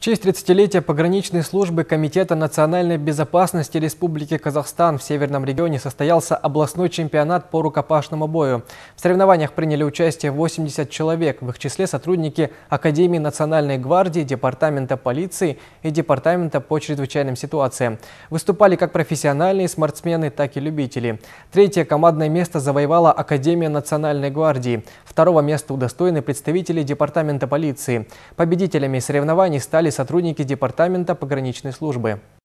В честь 30-летия пограничной службы Комитета национальной безопасности Республики Казахстан в Северном регионе состоялся областной чемпионат по рукопашному бою. В соревнованиях приняли участие 80 человек, в их числе сотрудники Академии национальной гвардии, Департамента полиции и Департамента по чрезвычайным ситуациям. Выступали как профессиональные спортсмены, так и любители. Третье командное место завоевала Академия национальной гвардии. Второго места удостоены представители Департамента полиции. Победителями соревнований стали сотрудники Департамента пограничной службы.